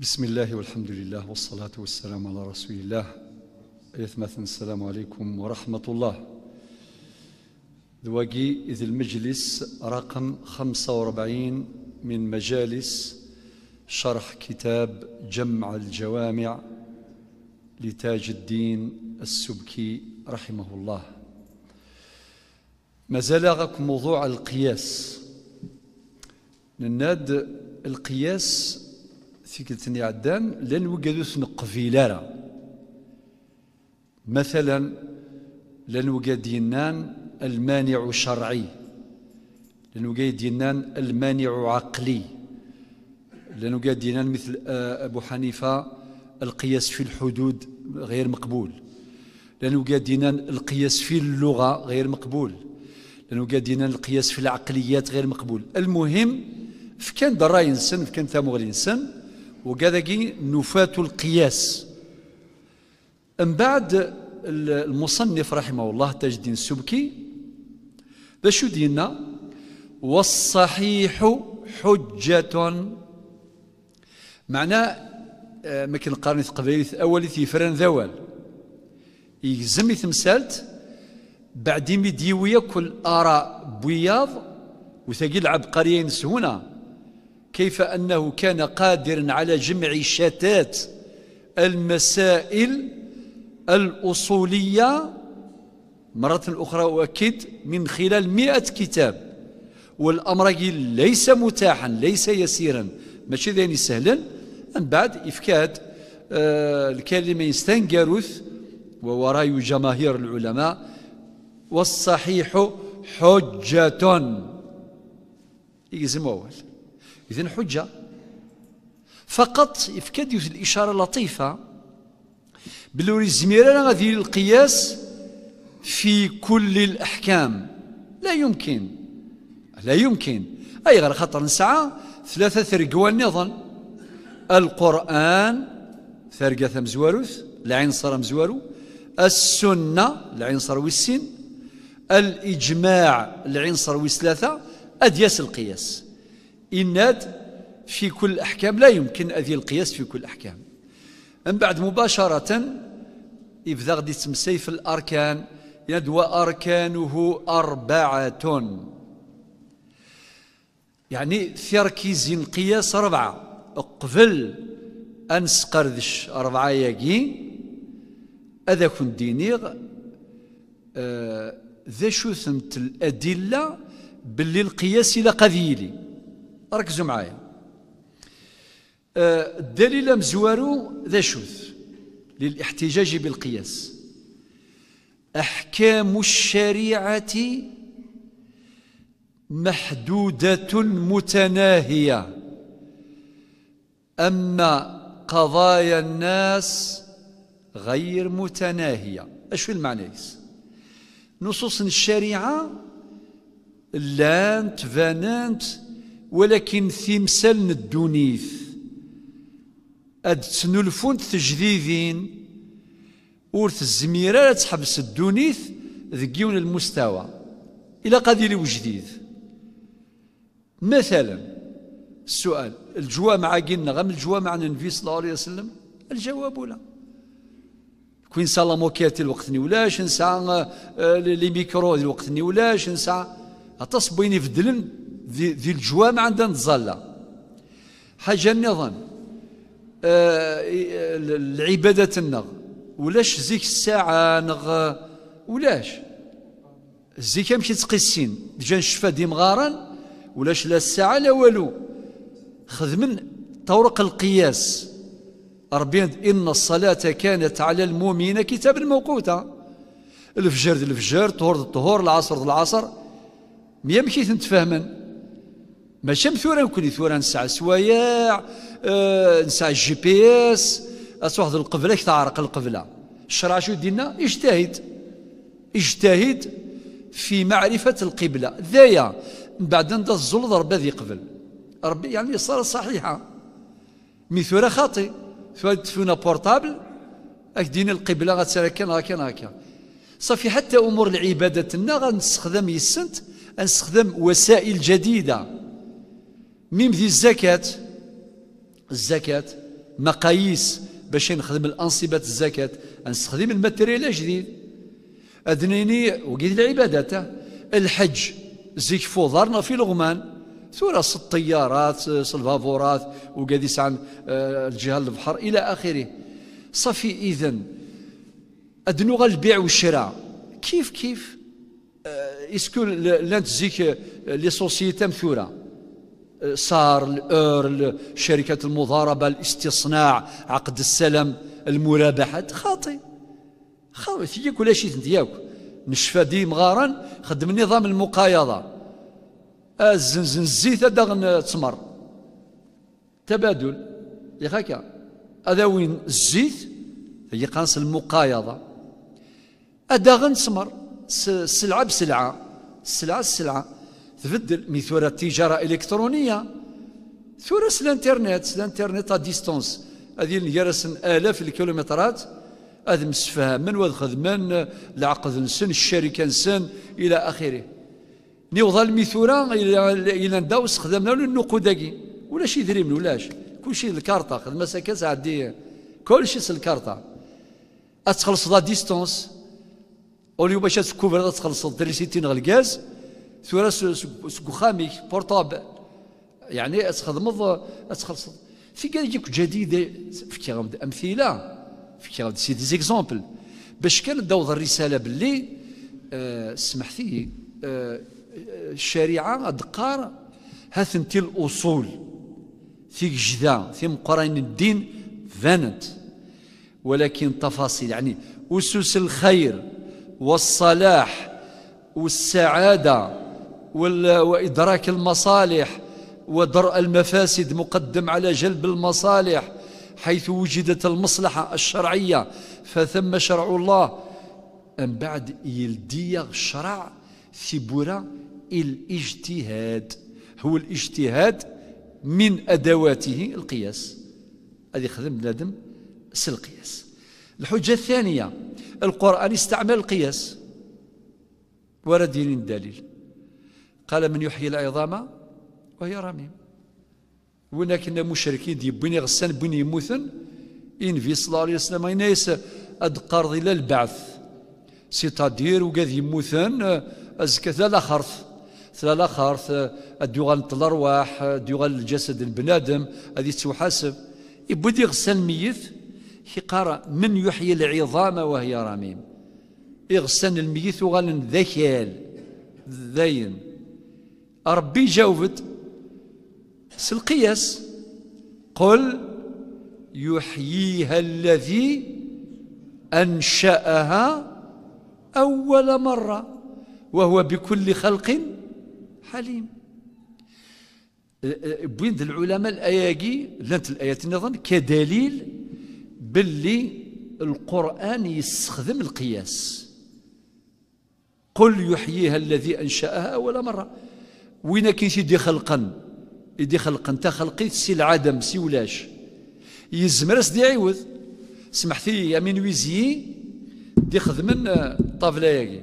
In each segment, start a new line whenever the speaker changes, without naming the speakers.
بسم الله والحمد لله والصلاة والسلام على رسول الله يثمثن السلام عليكم ورحمة الله دواجي إذ المجلس رقم 45 من مجالس شرح كتاب جمع الجوامع لتاج الدين السبكي رحمه الله ما زال موضوع القياس نناد القياس tikkelt-nni iɛeddan llan wid ur مثلا لان وقاد ينان المانع شرعي لان وقاد ينان المانع عقلي لان وقاد ينان مثل آه، ابو حنيفه القياس في الحدود غير مقبول لان وقاد ينان القياس في اللغه غير مقبول لان وقاد ينان القياس في العقليات غير مقبول المهم فكان دراي نسن فكان ثامغ نسن وكذا نفاة القياس من بعد المصنف رحمه الله تاج الدين السبكي باشو دينا والصحيح حجة معناه آه، كان قارن قبيلة أول ثيفران ذوال يلزم ثمسالت بعد ميديوية كل آراء بياض وثقيل عبقريين سهونا كيف أنه كان قادرا على جمع شتات المسائل الأصولية مرة أخرى أؤكد من خلال مئة كتاب والأمر ليس متاحا ليس يسيرا ماشي يعني سهلا من بعد إفكاد آه، الكلمة يستنقرث ووراي جماهير العلماء والصحيح حجة يجزم أول إذن حجة فقط يفكاد الإشارة لطيفة بلوري الزميران غادي القياس في كل الأحكام لا يمكن لا يمكن أي غير خطر نسعى ثلاثة ثرقوا النظام القرآن ثرقة مزواروث العين صار مزوارو السنة العين صار والسن الإجماع العين صار وثلاثة أدياس القياس إناد في كل الأحكام لا يمكن أذي القياس في كل الأحكام من بعد مباشرة إذا غادي تمسي في الأركان يد وأركانه أربعة يعني تركيز قياس أربعة قبل أنس قردش أربعة يجي هذا كون دينيغ آه، ذا شو ثمت الأدلة باللي القياس إلى قذيلي ركزوا معايا أه، الدليل مزوارو ذا شوث للاحتجاج بالقياس أحكام الشريعة محدودة متناهية أما قضايا الناس غير متناهية أشو المعنى نصوص الشريعة لانت فانانت ولكن تمثال الدونيث أد تنلفون تجديدين ورث الزميره لا تحبس الدونيث ذي المستوى إلى قدير وجديد مثلا السؤال الجوامع قلنا غم الجوامع النبي صلى الله عليه وسلم الجواب لا كوين صلى موكيات الوقت ولاش نسعى آه، لي ميكرو الوقت ولاش نسعى اتصبيني دلن ذي, ذي الجوامع عندها نتظلى حاجه النظام آه العباده النغ ولاش زيك الساعه نغ ولاش زيك يمشي تقيسين ديجا نشفى دي مغارا ولاش لا الساعه لا والو خذ من طرق القياس ربي ان الصلاه كانت على المؤمنين كتابا موقوتا الفجر الفجر طهور الطهور العصر العصر يمكن تفهمن ماشي مثورا كوني ثورا نسعى سوايع أه نسعى الجي بي اس تروح القبله تعرق القبله الشرع شو دينا اجتهد اجتهد في معرفة القبلة ذايا من بعد ان الزلط ربي ذي قبل ربي يعني صار صحيحة مثورا خاطي ثورة تفونا بورتابل دين القبلة غتسير هكا هكا هكا صافي حتى أمور العبادة تنا غنستخدم يسنت غنستخدم وسائل جديدة ميم ذي الزكاة الزكاة مقاييس باش نخدم الأنصبة الزكاة نستخدم الماتيريال جديد أدنيني وقيد العبادات الحج زيك فوضرنا في لغمان ثورة الطيارات سلفافورات وقاديس عن آه، الجهة البحر إلى آخره صافي إذن أدنو البيع والشراء كيف كيف آه، اسكو لانت زيك آه، لي سوسيتي مثوره صار الأور شركة المضاربة الاستصناع عقد السلام المرابحات خاطئ خاطئ في كل شيء دياك نشفى دي مغارا خدم النظام المقايضة الزنزن الزيت داغن تمر تبادل يا خاكا هذا وين الزيت هي قانص المقايضة أداغن تمر سلعة بسلعة السلعة السلعة تبدل مثل التجارة الإلكترونية ثورس الانترنت الانترنت ا ديستونس هذه اللي يرسن آلاف الكيلومترات هذا مسفها من واخذ من العقد نسن الشركة نسن إلى آخره نوضا الميثورا إلى إلى نداو استخدمنا النقود هاكي ولا شي دريم ولاش كلشي الكارطة خدمة ساكا كل كلشي الكارطة تخلص لا ديستونس اوليو باش تكوفر تخلص الدريسيتين غير ثورا سكوخامي بورطابل يعني اتخدمض اتخلص في قال يجيك جديده في غامد امثله في غامد سي دي زيكزومبل باش كان دوض الرساله باللي أه سمحتي أه الشريعه ادقار هاثنتي الاصول في جدا في مقرن الدين فانت ولكن تفاصيل يعني اسس الخير والصلاح والسعاده وإدراك المصالح ودرء المفاسد مقدم على جلب المصالح حيث وجدت المصلحة الشرعية فثم شرع الله من بعد يلدي الشرع ثبورة الاجتهاد هو الاجتهاد من أدواته القياس هذه خدم بنادم سي القياس الحجة الثانية القرآن استعمل القياس ورد دين الدليل قال من يحيي العظام وهي رميم ولكن كنا مشركين دي بني غسان بني موثن إن في صلى الله عليه وسلم ينايس أد قرض إلى البعث سيتادير وقاد يموثن أزكى ثلاثة لاخرث ثلاثة خرث أدوغال الأرواح أدوغال الجسد البنادم هذه تحاسب يبدي غسان ميت يقرا من يحيي العظام وهي رميم يغسل الميت وغال ذكال ذين ربي جاوبت القياس قل يحييها الذي أنشأها أول مرة وهو بكل خلق حليم بين العلماء الاياكي لانت الآيات النظام كدليل باللي القرآن يستخدم القياس قل يحييها الذي أنشأها أول مرة وين كاين شي يدي خلقا يدي خلقا تا خلقيت سي العدم سي ولاش يزمر سدي يعوض سمحتي امين ويزي دي خدمن آه، طافلا ياكي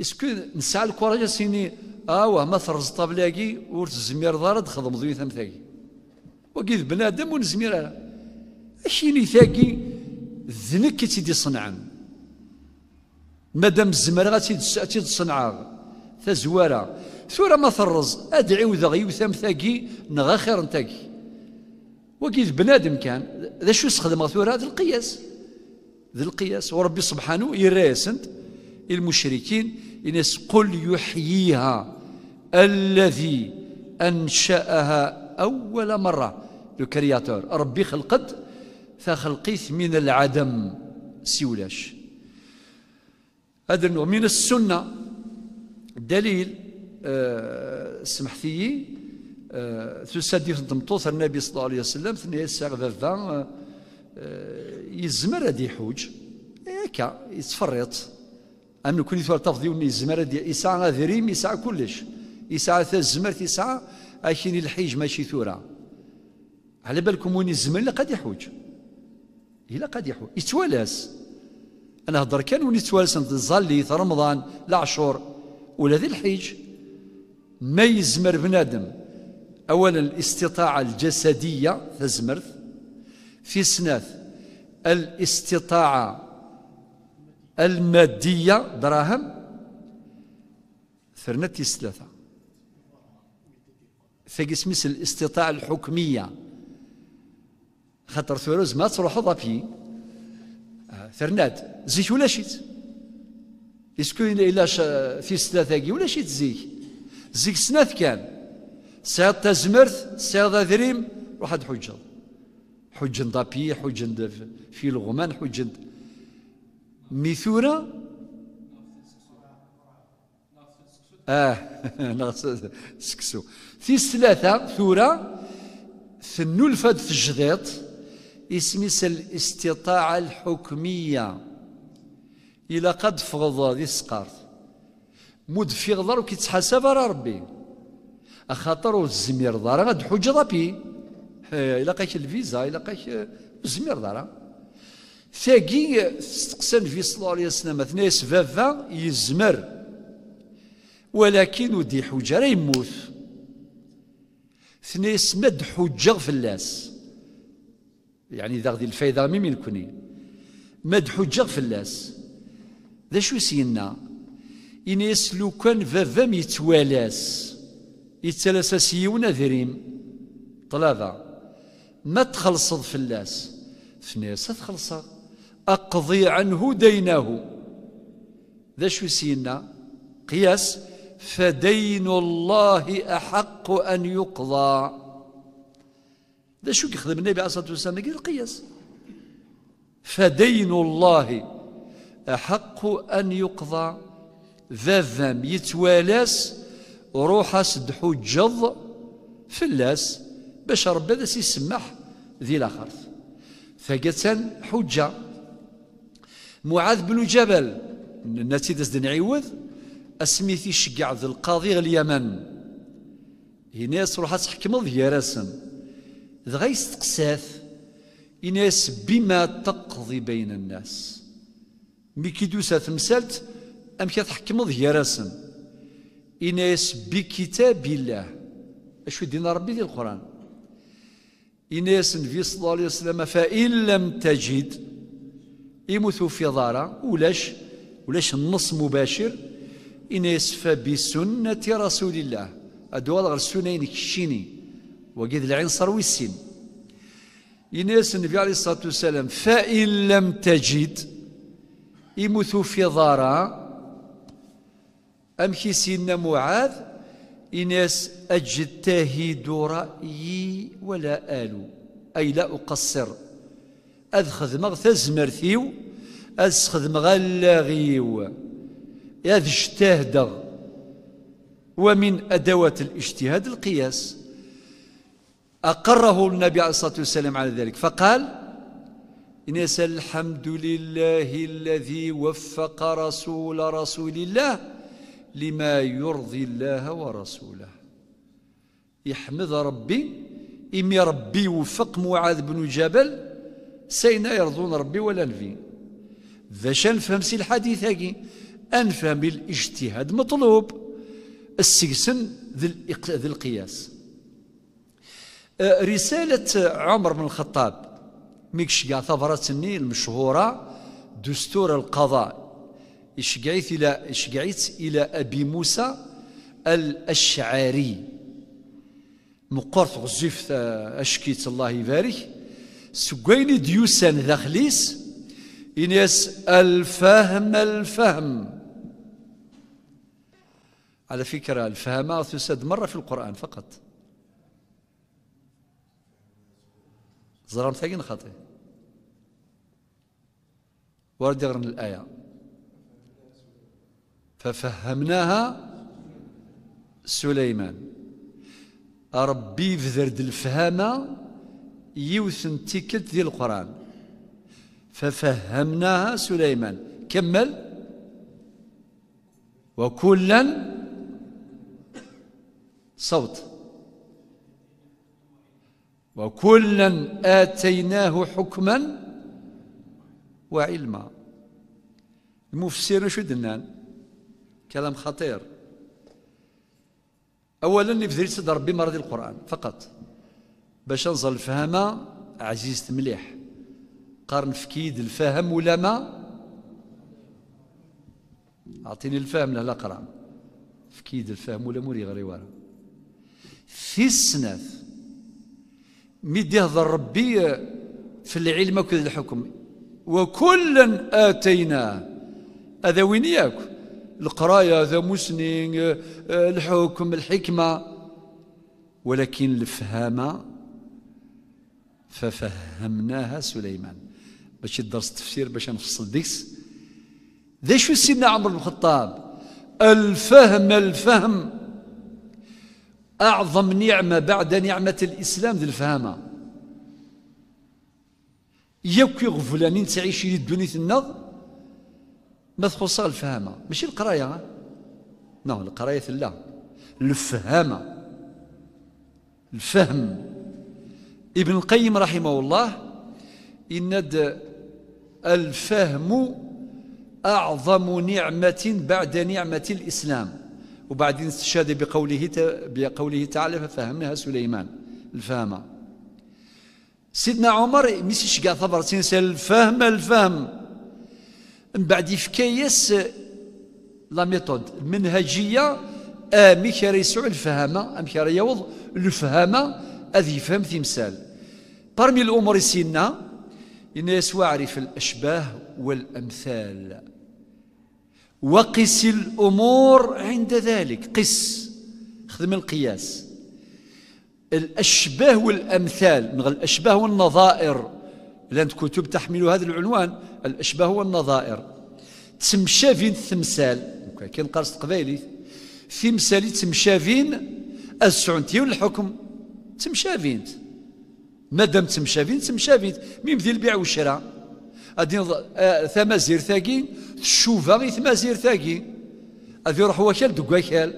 اسكو نسعى الكوراج سيني اوا آه، ما ثرز طافلا ياكي ور تزمير دار تخدم ضوي ثمثاكي وكيد بنادم ونزمير انا آه، اشيني ثاكي ذنك كي تيدي صنعان مادام الزمر غاتيد صنعان تزوارا ثورة ما ثرز أدعي وذا يوثم ثاقي نغا خير تاقي وكيد بنادم كان ذا شو استخدم ثورة ذا القياس ذا القياس وربي سبحانه انت المشركين ينس قل يحييها الذي أنشأها أول مرة لو كرياتور ربي خلقت فخلقيت من العدم سيولاش هذا النوع من السنة دليل آه، سمحتيي تسادي آه، تنضمطوط النبي صلى الله عليه وسلم ثنيا الساعة بابا آه، يزمر هادي يحوج هكا يتفرط أن كل تفضي وني الزمر هادي يسعى ذريم يسعى كلش يسعى ثا الزمر يسعى أكين الحيج ماشي ثورة على بالكم وني الزمر لا قد يحوج إلا قد يحوج يتوالاس أنا هضر كان وني يتوالاس نتظل رمضان لعشور ولا ذي الحيج ما يزمر بنادم أولا الاستطاعة الجسدية تزمرت في سناث الاستطاعة المادية دراهم ثرنتي ثلاثة في مثل الاستطاعة الحكمية خاطر فيروز ما تروحو ضابي ثرنات زيت ولا شيت اسكو الى في ثلاثة ولا شيت زيت زيك سنات كان سيد تزمرت سيد ذريم روح هاد حجة حجة دابي حجة في الغمان حجة ميثورة اه سكسو في ثلاثة ثورة ثنو الفد في الجديط اسميس الاستطاعة الحكمية إلى قد فغض ذي سقارت مود في غضر وكيتحاسب راه ربي خاطر الزمير دار غاد حج ربي الا لقيت الفيزا الا لقيت الزمير آه، دار ثاقي استقسى في صلى الله عليه وسلم اثنين سفافا يزمر ولكن ودي حجة راه يموت اثنين سمد حجة اللاس يعني إذا غدي الفايدة ميمين كوني مد حجة اللاس ذا شو سينا إنيس لو كان بابام يتوالاس يتلاسس سيون أذريم طلابة ما تخلصد فلاس فناس تخلصا أقضي عنه دينه ذا شو سينا قياس فدين الله أحق أن يقضى ذا شو يخدم النبي عليه الصلاة والسلام قياس القياس فدين الله أحق أن يقضى بابام يتوالاس اسد حجض فلاس باش ربي هذا سيسمح ذي الاخر فقالت حجه معاذ بن جبل داز دن عوض اسميتي شقع ذي القاضي اليمن يناس روحها تحكم ذي راسن ذا يستقساث يناس بما تقضي بين الناس مي كيدوسات مسالت أمك تحكمض يراسن إناس بكتاب الله أشو دين ربي دي القرآن إناس في صلى الله عليه وسلم فإن لم تجد إمثوا في ضارة ولاش ولاش النص مباشر إناس فبسنة رسول الله أدوال غير سنين كشيني وقيد العين صار ويسين إناس النبي عليه الصلاة والسلام فإن لم تجد إمثوا في ضارة أمشي سيدنا معاذ إناس أجتهد رأيي ولا آلو أي لا أقصر أذ خدمغ مرثيو أذ خدمغ اللاغيو أذ اجتهد ومن أدوات الاجتهاد القياس أقره النبي عليه الصلاة والسلام على ذلك فقال إناس الحمد لله الذي وفق رسول رسول الله لما يرضي الله ورسوله يحمد ربي إمي ربي وفق معاذ بن جبل سينا يرضون ربي ولا نفي باش نفهم سي الحديث هاكي أنفهم الاجتهاد مطلوب السجسن ذي القياس أه، رسالة عمر بن الخطاب ميكش كاع سني المشهورة دستور القضاء إشجعيت إلى, إشجعيت إلى أبي موسى الأشعري مقرط غزيف أشكيت الله يبارك سقيني ديوسان داخليس إنيس الفهم الفهم على فكرة الفهم تسد مرة في القرآن فقط زرام تاقين خطي ورد الآية ففهمناها سليمان ربي فذرد الفهامة يوثن تيكت ذي القرآن ففهمناها سليمان كمل وكلا صوت وكلا آتيناه حكما وعلما المفسر شو دنان كلام خطير اولا سيد ربي مرضي القران فقط باش نظل فهما عزيزت مليح قارن فكيد الفهم ولا ما اعطيني الفهم لا في فكيد الفهم ولا موري غري ورا في السناف ميد يهضر ربي في العلم وكذا الحكم وكلا اتيناه هذا وين ياكل القرايه ذا مسنين آه، الحكم الحكمه ولكن الفهامه ففهمناها سليمان باش الدرس التفسير باش نفصل ديس ذا شو سيدنا عمر بن الخطاب الفهم الفهم أعظم نعمة بعد نعمة الإسلام ذي الفهامة يوكي غفلانين تعيش يدوني النظر ما تخصها الفهامة ماشي القراية نو نعم، القراية لا الفهامة الفهم ابن القيم رحمه الله إن الفهم أعظم نعمة بعد نعمة الإسلام وبعدين استشهد بقوله بقوله تعالى ففهمناها سليمان الفهمة سيدنا عمر ميسيش قاع ثبر الفهم الفهم من بعد يفكيس لا ميثود المنهجيه امي آه، يسوع الفهامه امي راه يوض الفهامه اذ يفهم تمثال برمي الامور سينا ان يسوع عرف الاشباه والامثال وقس الامور عند ذلك قس خدم القياس الاشباه والامثال من الاشباه والنظائر بلانت كتب تحمل هذا العنوان الأشباه والنظائر تمشافين التمثال كاين قرص قبايلي تمثالي تمشافين السعنتي والحكم تمشافين مادام تمشافين تمشافين ميم ذي البيع والشراء غادي آه، ثمازير ثاكي تشوفا غي ثمازير ثاكي غادي يروح وكال دوك وكال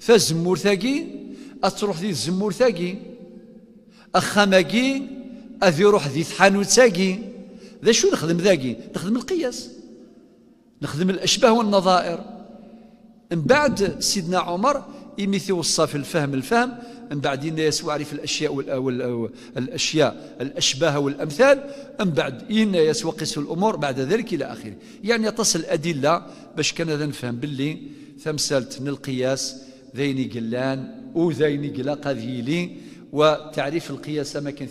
فالزمور ثاكي تروح ذي الزمور اخا اخاماكي اذ يروح ذي ثحانوت ساقي ذا شو نخدم ذاقي نخدم القياس نخدم الاشباه والنظائر من بعد سيدنا عمر يمثي وصى في الفهم الفهم من بعد يسوع عرف الاشياء والاشياء آه، آه، الاشباه والامثال من بعد ان يسوع قيس الامور بعد ذلك الى اخره يعني تصل الادله باش كان نفهم باللي من القياس ذيني قلان وذيني قلا قذيلي وتعريف القياس ما كان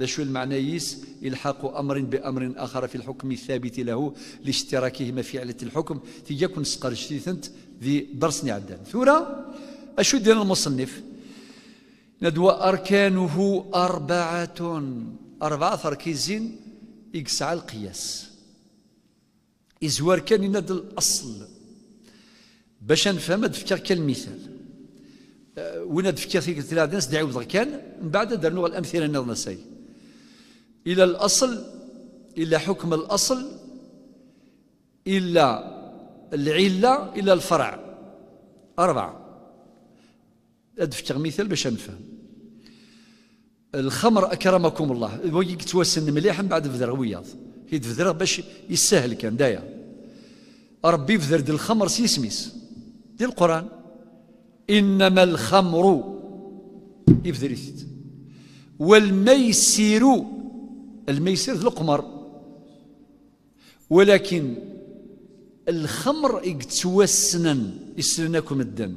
ذا شو المعنايس الحاق أمر بأمر آخر في الحكم الثابت له لاشتراكهما في علة الحكم تيكون سقر جتيثنت ذي درس نعدان ثورة أشو ديال المصنف ندوى أركانه أربعة أربعة تركيزين يقسع القياس إزوار كان يناد الأصل باش نفهم فكر كالمثال آه، وين تفكير في الناس دعي ضركان من بعد درنو الامثله نظن سي الى الاصل الى حكم الاصل الى العله الى الفرع اربعه ادفكر مثال باش نفهم الخمر اكرمكم الله ويك توسن مليح من بعد فذر وياض يتفذر باش يسهل كان دايا ربي فذر الخمر سيسميس دي القران إنما الخمر إفدريست والميسر الميسر القمر ولكن الخمر اكتوسنا يسلناكم الدم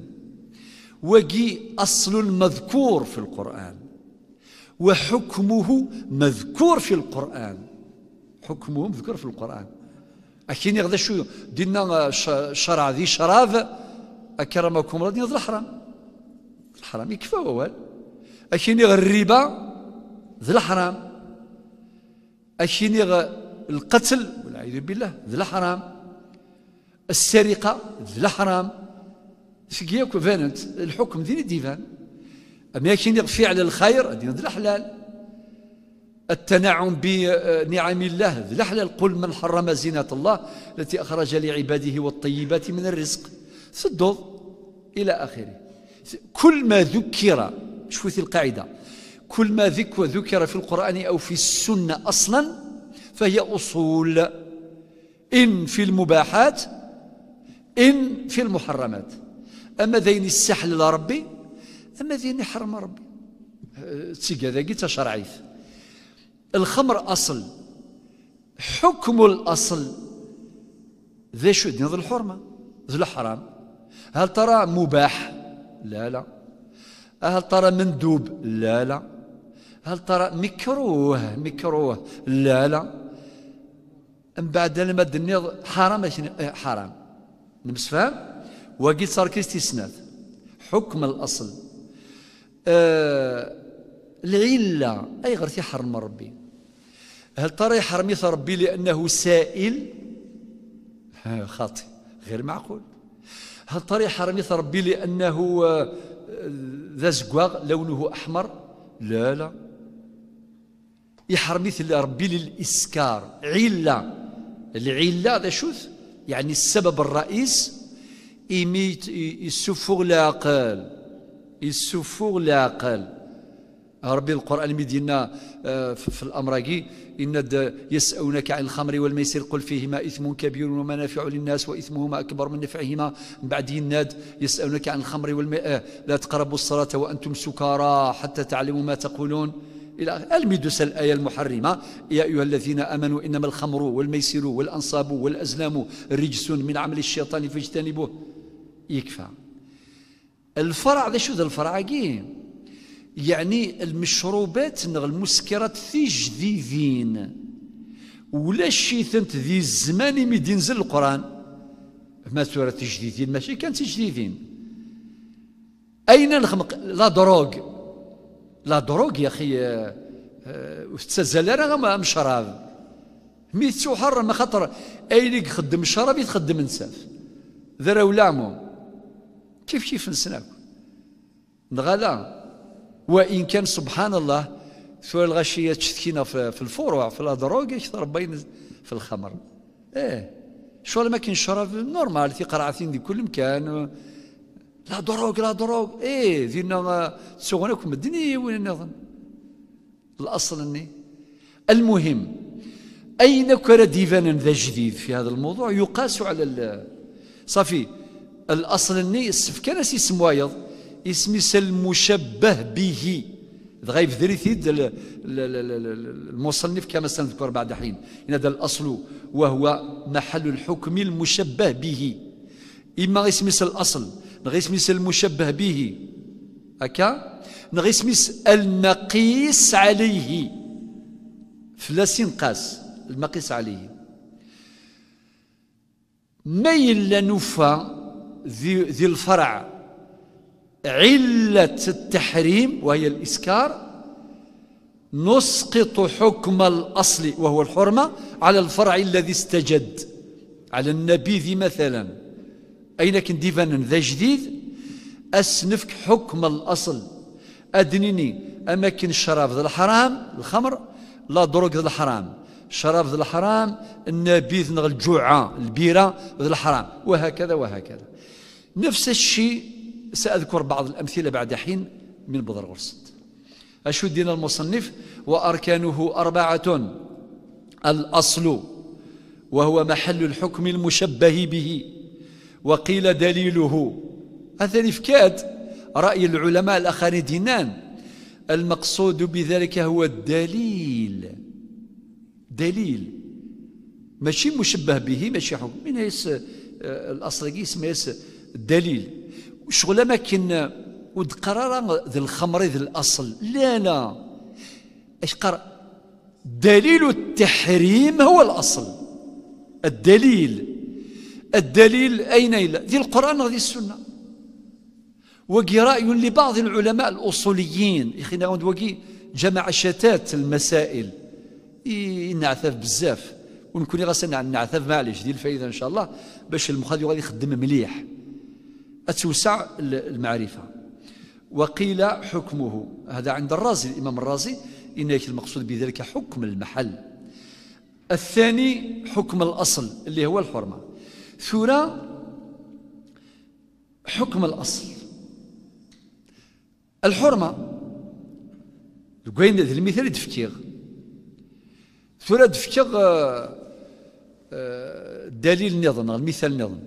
وجي أصل مذكور في القرآن وحكمه مذكور في القرآن حكمه مذكور في القرآن أكيني غدا شو دينا شرع ذي شراب أكرمكم الله ديال الحرام الحرام يكفى وال أشيني غير الربا ذي الحرام أشيني غير القتل والعياذ بالله ذي الحرام السرقة ذي الحرام سكياك فانت الحكم ديال الديفان أما يكين فعل الخير دين ذي الحلال التنعم بنعم الله ذي الحلال قل من حرم زينة الله التي أخرج لعباده والطيبات من الرزق سدوض إلى آخره كل ما ذكر شوفوا القاعدة كل ما ذكر في القرآن أو في السنة أصلا فهي أصول إن في المباحات إن في المحرمات أما ذين السحل لربي أما ذين حرم ربي تيقاذا قلت شرعيث الخمر أصل حكم الأصل ذا شو دين ذو الحرمة ذو الحرام هل ترى مباح لا لا هل ترى مندوب لا لا هل ترى مكروه مكروه لا لا من بعد لما الدنيا حرام إيه، حرام نمس فاهم وقيت صار كاستثناء حكم الاصل آه العله اي غير تيحرم ربي هل ترى يحرم ربي لانه سائل خاطئ غير معقول طري حرميت ربي لأنه آه، ذا زكواغ لونه أحمر لا لا يحرميت ربي للإسكار علة العلة هذا شوث يعني السبب الرئيس يميت يسفغ العقل يسفغ العقل ربي القرآن مدينا آه، في الأمراقي إن يسألونك عن الخمر والميسر قل فيهما إثم كبير ومنافع للناس وإثمهما أكبر من نفعهما من بعد يناد يسألونك عن الخمر والماء آه، لا تقربوا الصلاة وأنتم سكارى حتى تعلموا ما تقولون إلى المدس الآية المحرمة يا أيها الذين آمنوا إنما الخمر والميسر والأنصاب والأزلام رجس من عمل الشيطان فاجتنبوه يكفى الفرع ذا شو ذا الفرع قيم يعني المشروبات نغ المسكرات في جديدين ولا ثنت ذي الزمان مي زل القرآن ما سورة تجديدين ماشي كانت تجديدين أين نخمق لا دروغ لا دروغ يا أخي وتتزال راه مشراب ما خطر اي أين يخدم شراب يتخدم نساف ذرا ولا كيف كيف نسناك نغالا وإن كان سبحان الله في الغشية تشتكينا في الفروع في الادروغ أكثر بين في الخمر إيه شو ما كاين شرب نورمال في قرعتين دي كل مكان لا دروغ لا دروغ إيه دينا تسوغناكم الدنيا وين الأصل أني المهم اين كره ديفانا ذا جديد في هذا الموضوع يقاس على صافي الأصل أني السفكان سي سموايض اسمس المشبه به غايف ذريثيد المصنف كما سنذكر بعد حين إن هذا الأصل وهو محل الحكم المشبه به إما اسمس الأصل اسمس المشبه به هكا اسم المقيس عليه فلسين قاس المقيس عليه ما إلا نفى ذي الفرع علة التحريم وهي الإسكار نسقط حكم الأصل وهو الحرمة على الفرع الذي استجد على النبيذ مثلا أين ديفانا ذا جديد أسنفك حكم الأصل أدنيني أماكن الشراب ذا الحرام الخمر لا دروك ذا الحرام الشراب ذا الحرام النبيذ الجوعة البيرة ذا الحرام وهكذا وهكذا نفس الشيء سأذكر بعض الأمثلة بعد حين من بضر أشو الدين المصنف وأركانه أربعة الأصل وهو محل الحكم المشبه به وقيل دليله هذا الإفكاد رأي العلماء الآخرين دينان المقصود بذلك هو الدليل دليل ماشي مشبه به ماشي حكم من هيس آه، الأصل اسمه الدليل شغل ما كنا ود قرار ذي الخمر ذي الاصل لا لا اش قرأ دليل التحريم هو الاصل الدليل الدليل اين الى ذي القران وذي السنه رأي لبعض العلماء الاصوليين يخينا عند وقي جمع شتات المسائل ينعثف بزاف ونكون غاسل نعثف معليش دي الفائده ان شاء الله باش المخاض يخدم مليح أتوسع المعرفة وقيل حكمه هذا عند الرازي الإمام الرازي إن المقصود بذلك حكم المحل الثاني حكم الأصل اللي هو الحرمة ثورة حكم الأصل الحرمة لقين هذا المثال دفكيغ ثورة دفكيغ آه، آه، دليل نظن المثال نظن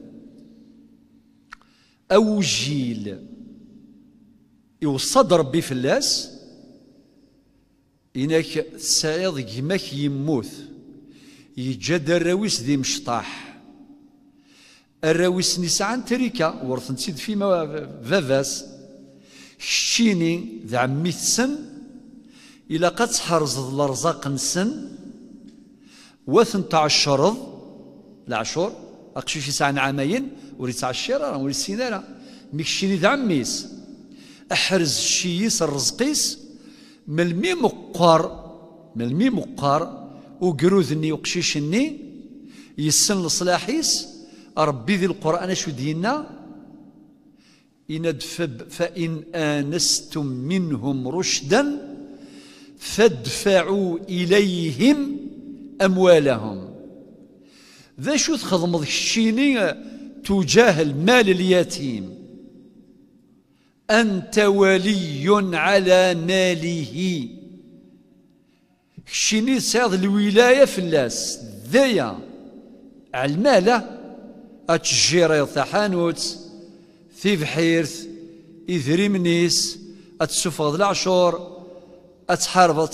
أو جيل يوصد ربي فلاس إنك سعيد جمك يموت يجد الرويس دي مشطاح الراويس نسعان تريكا ورث نسيد فيما فافاس شيني ذا عميت السن إلا قد حرز الأرزاق نسن وثنت عشرض العشور أقشوش يسعن عامين وريت تسع الشيرة وريت السينارة مكشيني دعميس عميس أحرز الشيس الرزقيس ملمي مقار ملمي مقار وقروذني وقشيشني يسن لصلاحيس ربي ذي القرآن شو دينا إن فإن آنستم منهم رشدا فادفعوا إليهم أموالهم ذا شو تخدمض الشيني تجاه المال اليتيم أنت ولي على ماله الشيني ساد الولاية فلاس ذايا على المالة أتجيري تحانوت في بحيرث إذري منيس أتسفض العشور اتحارب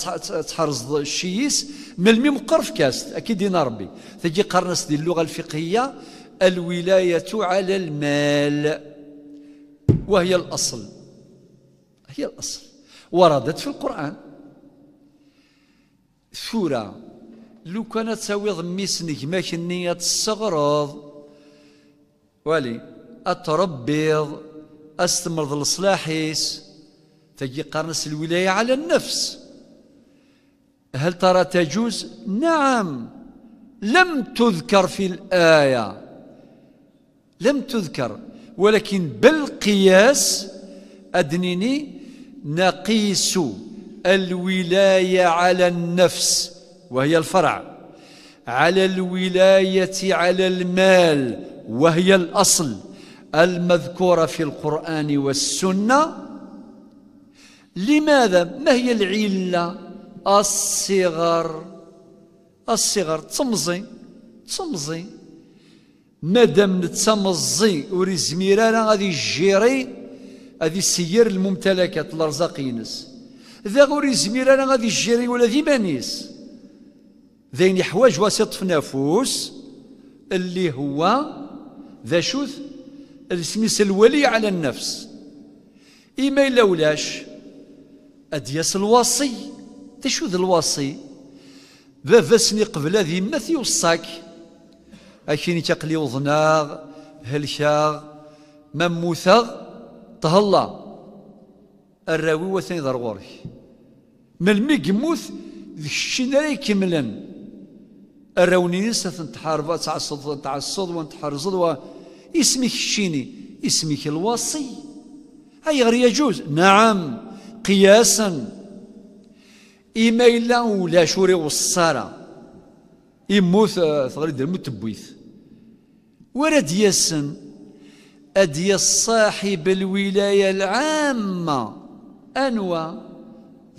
تحرز الشيس من الميم قرف كاس اكيد دينا ربي تجي قرنس دي اللغه الفقهيه الولايه على المال وهي الاصل هي الاصل وردت في القران سورة لو كانت تساوي ضميس نجمك النية تستغرض ولي أتربيض أستمرض الصلاحيس تجي قرنس الولاية على النفس هل ترى تجوز نعم لم تذكر في الآية لم تذكر ولكن بالقياس أدنيني نقيس الولاية على النفس وهي الفرع على الولاية على المال وهي الأصل المذكورة في القرآن والسنة لماذا ما هي العلة الصغر الصغر تمزي تمزي مادام نتمزي وريزميرانا غادي يجيري هذه سير الممتلكات الارزاق ينس ذا غوري زميرانا غادي يجيري ولا ذي مانيس ذين يحواج وسط في نفوس اللي هو ذا شوث السميس الولي على النفس إما إلا ولاش أدياس الواصي تشو ذا الواصي سني قبل ذي يمث وصاك أكيني تقلي وظناغ هلشاغ مموثاغ تهلا الراوي وثاني ضروري من يموت ذي كملا راه يكملن الراونين تنتحارب تعصد تعصد ونتحرزد و اسمك الشيني اسمك الوصي هاي غير يجوز نعم قياسا إما إلا ولا شوري وصارة يموت آه، تغريد المتبويث تبويث ورد ياسن أدي صاحب الولاية العامة أنوى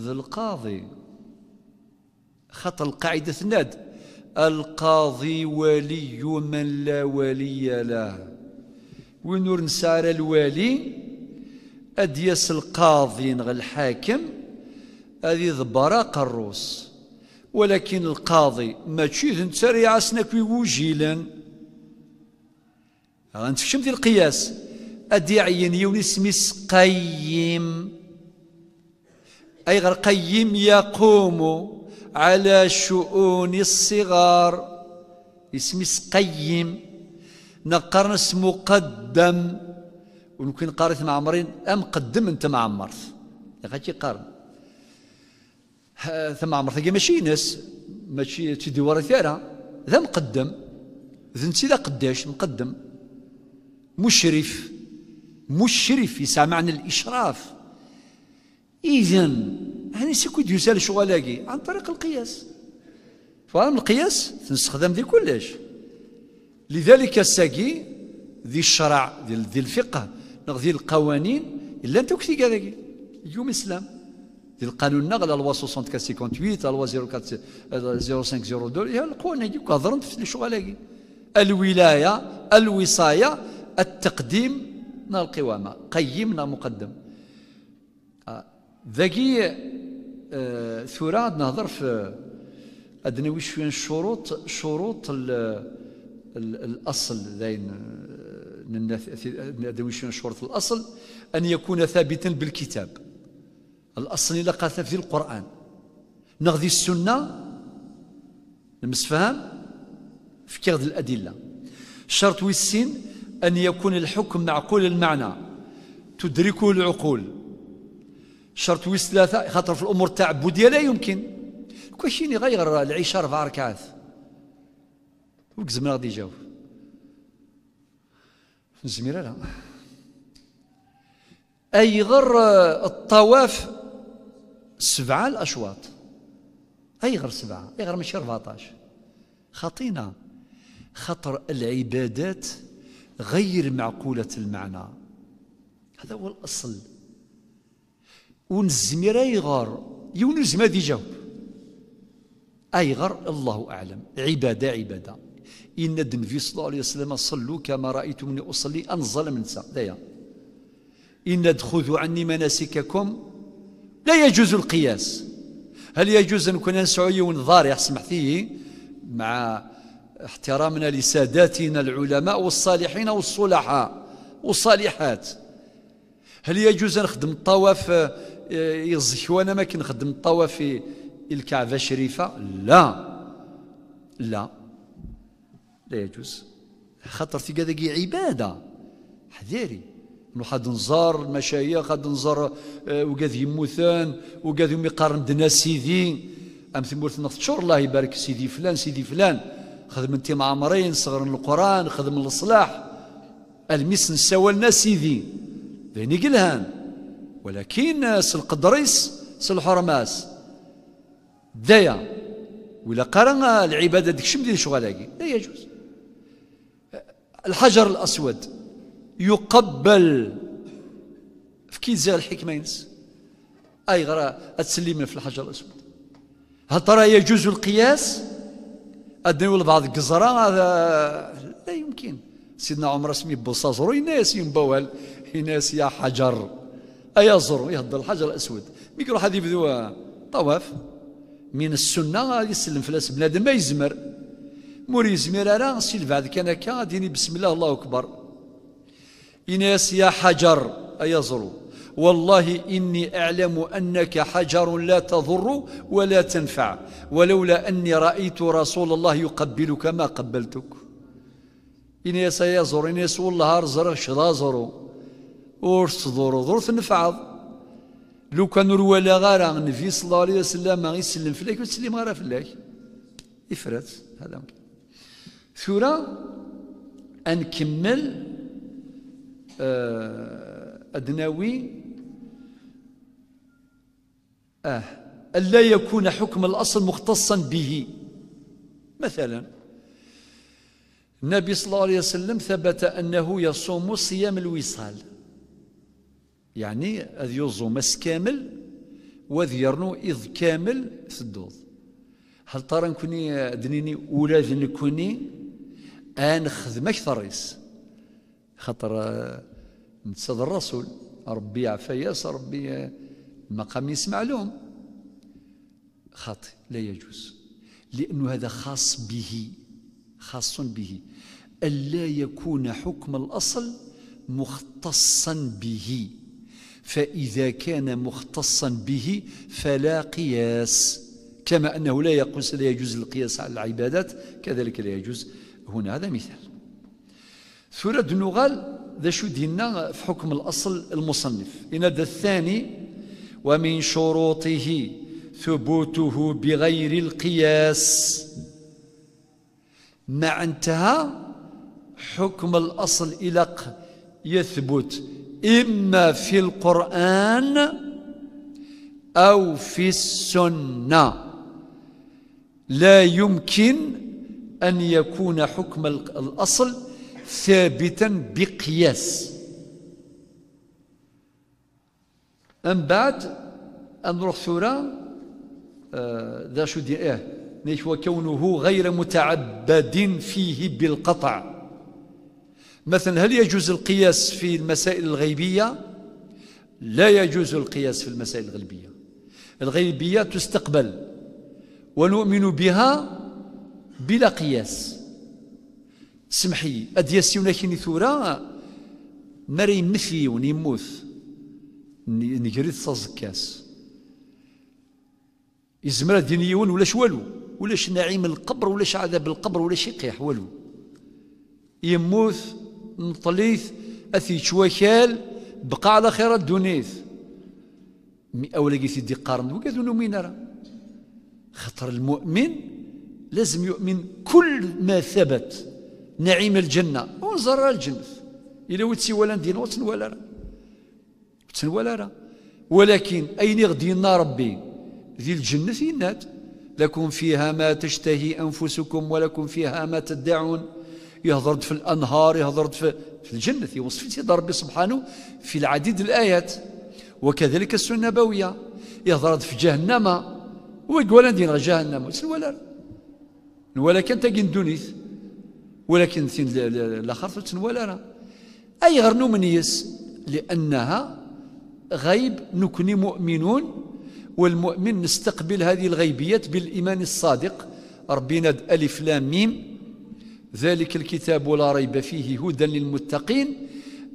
ذا القاضي خط القاعدة ثناد القاضي ولي من لا ولي له ونور نسار الوالي أدياس القاضي نغ الحاكم هذه ضبارة قروس ولكن القاضي ماشي ذن تسريع سنكوي وجيلا غنتفشم شمت القياس أدي عين يوني سميس قيم أي غير قيم يقوم على شؤون الصغار اسميس قيم نقرنس مقدم ولو كان قارث مع عمرين ام قدم انت مع يا غادي يقارن ثم عمرت ماشي ناس ماشي تيدي ورا ثارة ذا مقدم ذا انت ذا قداش مقدم مشرف مشرف يسعى معنى الإشراف إذن هاني سيكون يسال شغلاقي عن طريق القياس فهم القياس تنستخدم ذي كلش لذلك الساقي ذي الشرع ذي الفقه نغذي القوانين الا انت وكتي كذاكي اليوم الاسلام ذي القانون نغ لوا 6458 لوا 0502 القوانين هذيك هضرنت في الشغل هذيك الولايه الوصايه التقديم نا القوامه قيمنا مقدم آه، ذاكي آه، ثورة نهضر في ادنوي شويه شروط شروط الاصل ذاين من أدوية شروط الأصل أن يكون ثابتا بالكتاب الأصل إلا قال في القرآن نغذي السنة المسفهام في كغد الأدلة شرط والسين أن يكون الحكم معقول المعنى تدركه العقول شرط ويس ثلاثة خاطر في الأمور التعبدية لا يمكن كلشي غير العشاء أربع ركعات وكزمنا غادي يجاوب نزمير لا أي غر الطواف سبعة الأشواط أي غر سبعة أي غر ماشي 14 خطينا خطر العبادات غير معقولة المعنى هذا هو الأصل ونزميرة أي غر يونس ما دي جاوب أي غر الله أعلم عبادة عبادة إن النبي صلى الله عليه وسلم صلوا كما رأيتمني أصلي أنزل من ساقدايا إن خذوا عني مناسككم لا يجوز القياس هل يجوز أن كنا نسعي ونظاري سمح فيه مع احترامنا لساداتنا العلماء والصالحين والصلحاء والصالحات هل يجوز أن نخدم الطواف آه، يزكي وانا ما كنخدم الطواف الكعبه الشريفه لا لا لا يجوز خاطر في هذاك عباده حذيري نروح هاد نزار المشايخ هاد نزار آه، وقاد يموتان وقاد يقارن دنا سيدي ام ثمورت نفتشور الله يبارك سيدي فلان سيدي فلان خدم انت معمرين عمرين صغر القران خدم الاصلاح المس لنا سيدي ذيني قلهان ولكن سالقدريس الحرماس دايا ولا قرن العباده ديك شمدي شغلاكي لا يجوز الحجر الأسود يقبل في كي زال الحكمة ينس أي غرا من في الحجر الأسود هل ترى يجوز القياس أدنوا لبعض القزرة هذا لا يمكن سيدنا عمر اسمي بوصازرو يناس ينبوهل يناس يا حجر أيا زرو يهضر الحجر الأسود ميك يروح هذه طواف من السنة يسلم فلاس بنادم ما يزمر مور يزمير أرا سي البعد كان هكا ديني بسم الله الله أكبر إناس يا حجر أيزرو والله إني أعلم أنك حجر لا تضر ولا تنفع ولولا أني رأيت رسول الله يقبلك ما قبلتك إناس يزر إناس والله أرزر شرازرو ورس ضر ضر تنفعض لو كان ولا غارة النبي صلى الله عليه وسلم يسلم فيك ويسلم غارة فيك إفرات هذا ممكن ثورة أنكمل آه، أدناوي آه ألا يكون حكم الأصل مختصا به مثلا النبي صلى الله عليه وسلم ثبت أنه يصوم صيام الوصال يعني أذ يصوم كامل وذ يرنو إذ كامل في الدوض هل ترى نكوني دنيني ولا نكوني أن خدم أكثر ريس خطر نتصد آه، الرسول ربي عفا ياسر ربي آه، المقام يسمع لهم خاطئ لا يجوز لأنه هذا خاص به خاص به ألا يكون حكم الأصل مختصا به فإذا كان مختصا به فلا قياس كما أنه لا يقوس لا يجوز القياس على العبادات كذلك لا يجوز هنا هذا مثال ثورة النغال ذا شو دينا في حكم الأصل المصنف إن هذا الثاني ومن شروطه ثبوته بغير القياس مع انتهى حكم الأصل إلى يثبت إما في القرآن أو في السنة لا يمكن أن يكون حكم الأصل ثابتا بقياس أم بعد أن نروح ثورة آه، ذا شو دي إيه نيش وكونه غير متعبد فيه بالقطع مثلا هل يجوز القياس في المسائل الغيبية لا يجوز القياس في المسائل الغيبية الغيبية تستقبل ونؤمن بها بلا قياس سمحي أدياسيونا كيني ثورا نري يمثي ونيموت نجري صازكاس إزمرا دينيون ولا ولاش والو ولاش نعيم القبر ولاش عذاب القبر ولاش قيح والو يموت نطليث أثي شوكال بقى على خير الدنيس مي أولا قيثي دي قارن وكذو نومين خطر المؤمن لازم يؤمن كل ما ثبت نعيم الجنة ونزر الجنة إلا ويتسي ولا ندين وتسن ولا را وتسن ولا را ولكن أين غدينا ربي ذي الجنة ينات لكم فيها ما تشتهي أنفسكم ولكم فيها ما تدعون يهضرد في الأنهار يهضرد في, في الجنة يوصف ربي سبحانه في العديد الآيات وكذلك السنة النبوية يهضرد في جهنم ويقول ندين جهنم ولا راه نوالا كان تاقين دونيث ولكن سين الاخر تنوالا راه اي غير نومنيس لانها غيب نكني مؤمنون والمؤمن نستقبل هذه الغيبيات بالايمان الصادق ربنا الف لام ميم ذلك الكتاب لا ريب فيه هدى للمتقين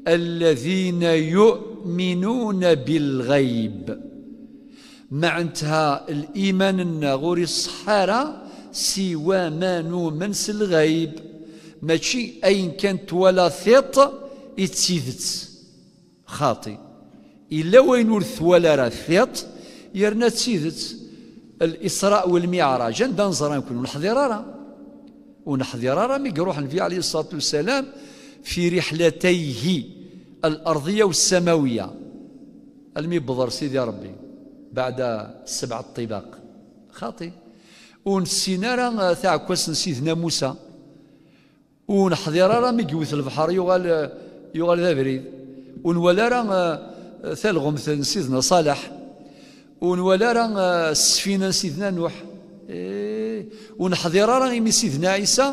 الذين يؤمنون بالغيب معنتها الايمان الناغوري الصحاره سوى ما نؤمن الغيب ماشي أين كانت ولا ثيط يتسيدت خاطي إلا وين ورث ولا راه ثيط يرنا تسيدت الإسراء والمعراج عندنا نزران نكون نحضر راه ونحضر راه مي يروح النبي عليه الصلاة والسلام في رحلتيه الأرضية والسماوية المي بضر سيدي ربي بعد سبعة طباق خاطئ ونسينا راه تاع كوس سيدنا موسى ونحضر راه مي البحر يغال يغال ذا بريد ونولا راه ثلغمث سيدنا صالح ونولا راه السفينة سيدنا نوح إيه ونحضر راه يمي سيدنا عيسى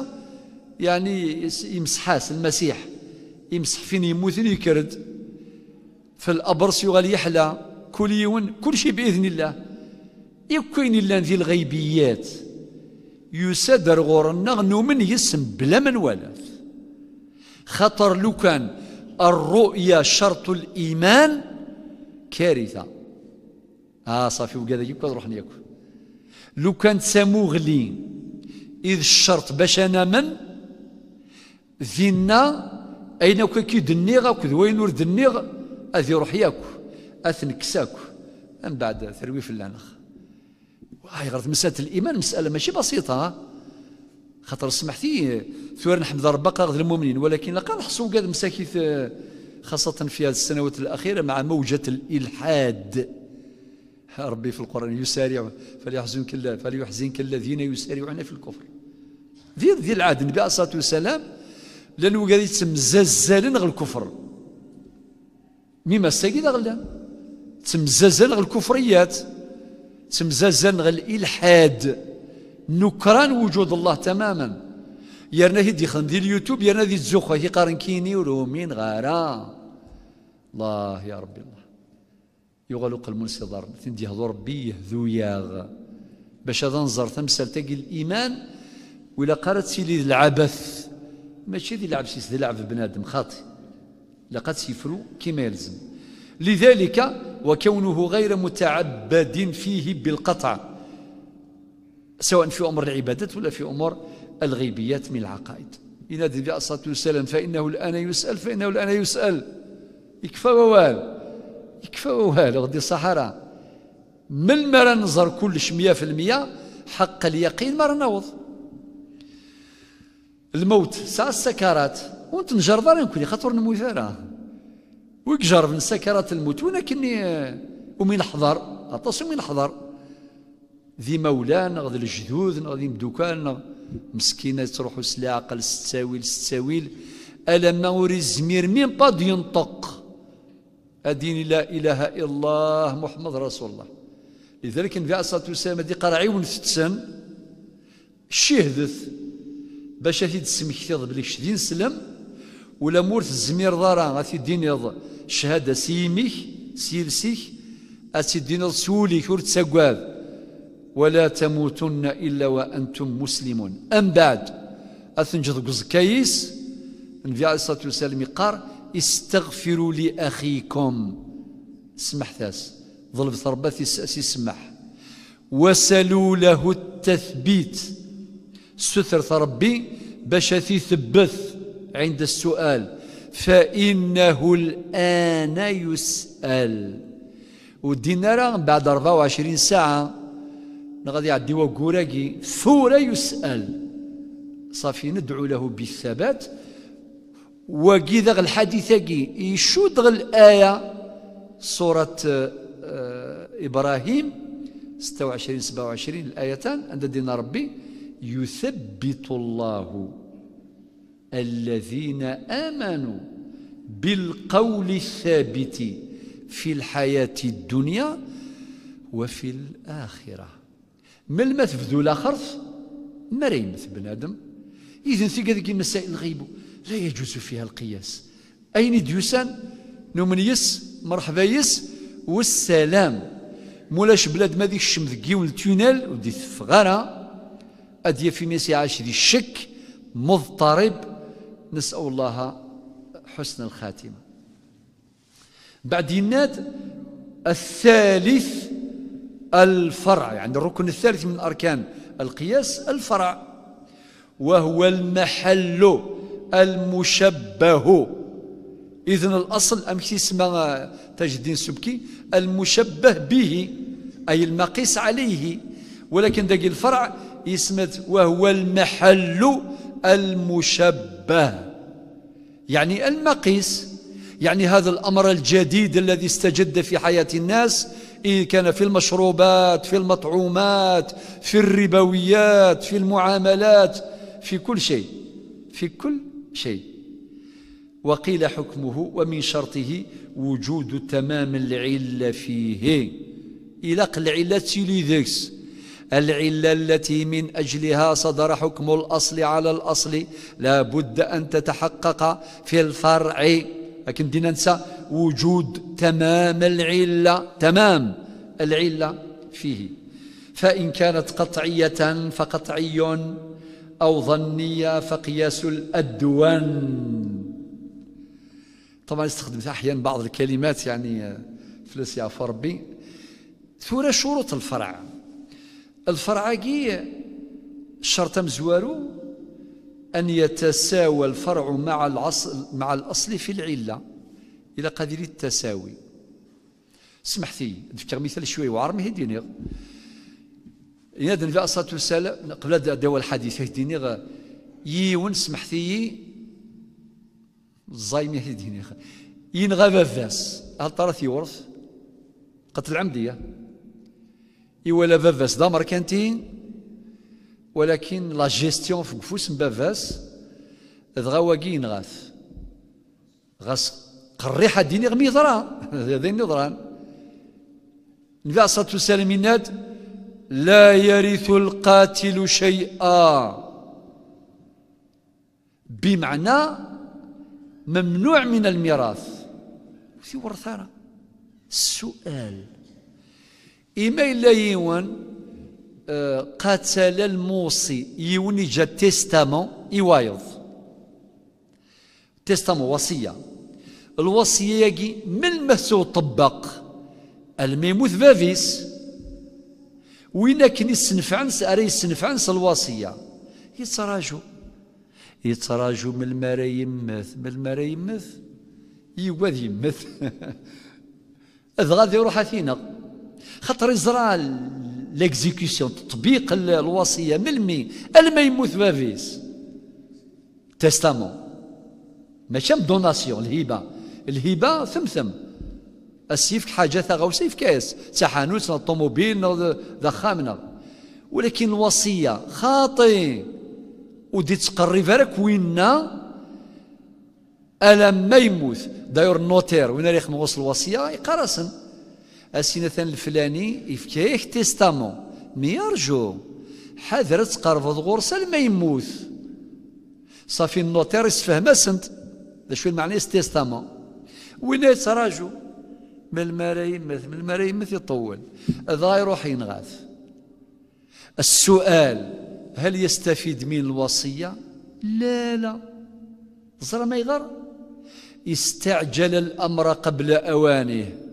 يعني يمسحاس المسيح يمسح فين يموت يكرد في الأبرص يغال يحلى كل يوم كل شيء بإذن الله يكوين إلا ذي الغيبيات يسدر غورنا نومن يسم بلا من والف خطر لو كان الرؤيا شرط الإيمان كارثة آه صافي وقال يبقى نروح ناكل لو كان ساموغلي إذ الشرط باش أنا من ذينا أين كي دنيغ أكو وين ور دنيغ أذي روح ياكو أثنكساكو من بعد ثروي في اللانخ وهاي غلط مسألة الإيمان مسألة ماشي بسيطة خاطر سمحتي ثوار نحمد ربك غير المؤمنين ولكن لقى نحصل قاد مساكيت خاصة في هذه السنوات الأخيرة مع موجة الإلحاد ربي في القرآن يسارع فليحزنك فليحزنك الذين يسارعون في الكفر ذي ذي العهد النبي عليه الصلاة والسلام لأنه قال يتمزلزلن غير الكفر مما السيد غلا تمزلزل غير الكفريات تمزازن غل الالحاد نكران وجود الله تماما يرنا هي دي خندي اليوتيوب يرنا دي الزوخة هي قارن كيني ورومين غارا الله يا ربي الله يغلق المنصدر دي هضو بيه ذو ياغ باش هذا نظر تمثال تاقي الايمان ولا قالت سيلي العبث ماشي دي لعب سيس ذي لعب بنادم خاطي لقد سيفرو كما يلزم لذلك وكونه غير متعبد فيه بالقطع سواء في أمر العبادات ولا في أمور الغيبيات من العقائد ينادي النبي عليه الصلاة والسلام فإنه الآن يسأل فإنه الآن يسأل يكفى ووال يكفى ووال غدي الصحراء من ما راه كلش 100% حق اليقين ما نوض الموت ساعة السكرات ونتنجر دار نكوني خاطر نموت فارا ويكجر من سكرات الموت ولكني آه، ومن حضر أطاس ومن حضر ذي مولانا غد الجدود غد مدوكان مسكينة تروحوا سلا عقل ستاويل ستاويل ألا ما أوري الزمير مين قد ينطق أدين لا إله إلا الله محمد رسول الله لذلك النبي عليه الصلاة والسلام دي قرعي ونفتسن شهدث باش هيد سمكتيض بلي شدين سلم ولا مورث الزمير ضرا غاثي دين يض شهادة سيميك سيرسيك أسدين رسولك ورتسقاب ولا تموتن إلا وأنتم مسلمون أم بعد أثنجد قزكيس النبي عليه الصلاة والسلام يقار استغفروا لأخيكم سمح ثاس ظل ثربة سأسي سمح وسلوا له التثبيت ستر ثربي باش ثبت عند السؤال فإنه الآن يسأل ودينا راه من بعد 24 ساعة غادي يعدي وكوراكي ثورة يسأل صافي ندعو له بالثبات وكي ذا كي يشود الآية سورة آه، إبراهيم 26 27 الآيتان عند دين ربي يثبت الله الذين امنوا بالقول الثابت في الحياه الدنيا وفي الاخره ما في ذو الاخر ما ريمث بنادم اذا سي هذيك المسائل الغيب لا يجوز فيها القياس اين ديوسان نومنيس مرحبا يس والسلام مولاش بلاد ما ذيك الشمس كيون التونيل ودي في غارة أدي في ميسي عاش ذي الشك مضطرب نسأل الله حسن الخاتمة ينات الثالث الفرع يعني الركن الثالث من أركان القياس الفرع وهو المحل المشبه إذن الأصل أمشي اسمه تاج الدين السبكي المشبه به أي المقيس عليه ولكن ذاك الفرع يسمت وهو المحل المشبه يعني المقيس يعني هذا الأمر الجديد الذي استجد في حياة الناس إيه كان في المشروبات في المطعومات في الربويات في المعاملات في كل شيء في كل شيء وقيل حكمه ومن شرطه وجود تمام العلة فيه إلق العلة لذكس العلة التي من أجلها صدر حكم الأصل على الأصل لا بد أن تتحقق في الفرع لكن دينا ننسى وجود تمام العلة تمام العلة فيه فإن كانت قطعية فقطعي أو ظنية فقياس الأدون طبعا استخدم أحيانا بعض الكلمات يعني فلسيا يعفو ربي ثورة شروط الفرع الفرعقي الشرط مزوارو أن يتساوى الفرع مع الأصل, مع الأصل في العلة إلى قدر التساوي سمحتي نفكر مثال شوي وعر ما هدينيغ ينادن في أصلاة والسلام قبل دوا الحديث يي يون سمحتي الزايم هدينيغ ينغى فاس هل طرث يورث قتل عمديه يولا بافاس دمر كانتين ولكن لا جيستيون فوق فوس بافاس دغا واقي نغاث غاس قريحه ديني غمي يضرا هذا يضران النبي عليه الصلاه والسلام لا يرث القاتل شيئا بمعنى ممنوع من الميراث في ورثانا السؤال إما إلا يوان آه، قاتل الموصي يوني جا تيستامون يوايض تيستامون وصية الوصية يجي من مسو طبق الميموت فافيس وين كان يستنفعنس أري يستنفعنس الوصية يتراجو يتراجو من المرا يمث من المرا يمث يواذ يمث إذ غادي يروح أثينا خاطر يزرع ليكزيكسيون تطبيق الوصيه من المي ما يموت ما فيس ماشي دوناسيون الهبه الهبه ثم ثم السيف حاجه ثغا وسيف كاس تحانوت الطوموبيل ضخامنا ولكن الوصيه خاطي ودي تقري راك وينا ألا ما يموت داير النوتير وين ريخ الوصيه يقرسن السنة الفلاني يفكيه تيستامون مي أرجو حذر تقرب الغرسة لما يموت صافي النوتير يسفهم اسنت ذا شو المعنى تيستامون وين يتراجو من المرايم من المريم مثل يطول ذا يروح ينغاث السؤال هل يستفيد من الوصية لا لا زر ما يغر استعجل الأمر قبل أوانه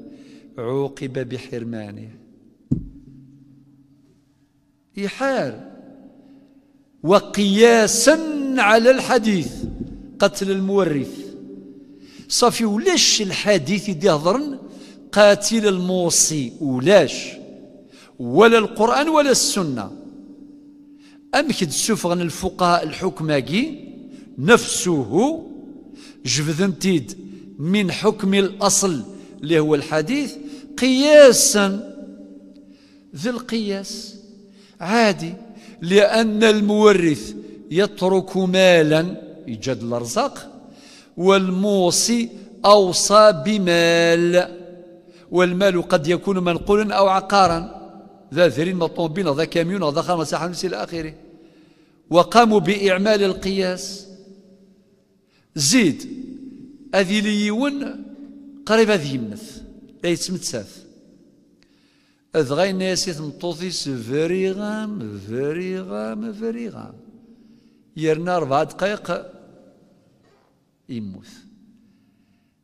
عوقب بحرمانه إيحار وقياسا على الحديث قتل المورث صافي ولاش الحديث يهضر قاتل الموصي ولاش ولا القرآن ولا السنة أمك سفغن الفقهاء الحكماكي نفسه جفذنتيد من حكم الأصل اللي هو الحديث قياسا ذي القياس عادي لأن المورث يترك مالا يجد الأرزاق والموصي أوصى بمال والمال قد يكون منقولا أو عقارا ذا ذرين مطوبين ذا كاميون ذا خمسة حمس إلى آخره وقاموا بإعمال القياس زيد أذي ليون قريبة ذي مث لا يتمتساث أذغي الناس يتمطوثي سفري غام فري غام فري غام يرنا أربع دقائق يموت